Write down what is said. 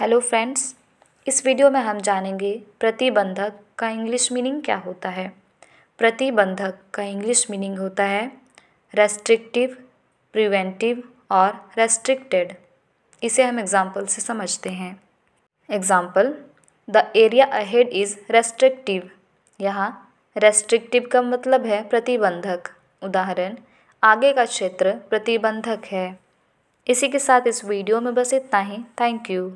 hello friends इस video में हम जानेंगे प्रतिबंधक का इंग्लिश मीनिंग क्या होता है प्रतिबंधक का इंग्लिश मीनिंग होता है रेस्ट्रिक्टिव प्रिवेंटिव और रेस्ट्रिक्टेड इसे हम एग्जाम्पल से समझते हैं example the area ahead is restrictive यहाँ रेस्ट्रिक्टिव का मतलब है प्रतिबंधक उदाहरण आगे का क्षेत्र प्रतिबंधक है इसी के साथ इस वीडियो में बस इतना ही थैंक यू